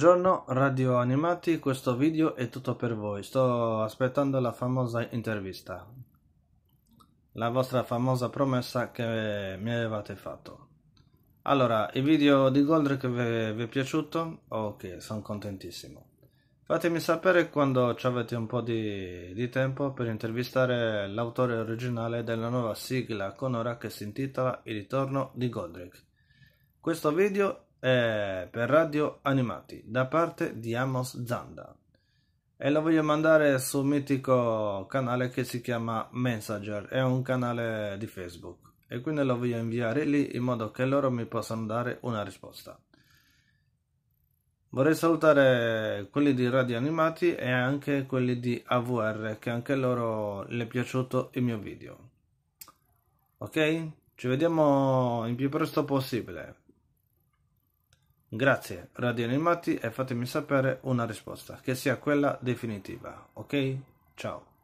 Buongiorno Radio Animati, questo video è tutto per voi, sto aspettando la famosa intervista, la vostra famosa promessa che mi avevate fatto. Allora, il video di Goldrick vi, è piaciuto? Ok, sono contentissimo. Fatemi sapere quando avete un po' di, di tempo per intervistare l'autore originale della nuova sigla con ora che si intitola Il ritorno di Goldrick. Questo video eh, per Radio Animati da parte di Amos Zanda e lo voglio mandare sul mitico canale che si chiama Messenger, è un canale di Facebook e quindi lo voglio inviare lì in modo che loro mi possano dare una risposta. Vorrei salutare quelli di Radio Animati e anche quelli di AVR che anche loro le è piaciuto il mio video. Ok? Ci vediamo il più presto possibile. Grazie, Radio Animati, e fatemi sapere una risposta, che sia quella definitiva, ok? Ciao.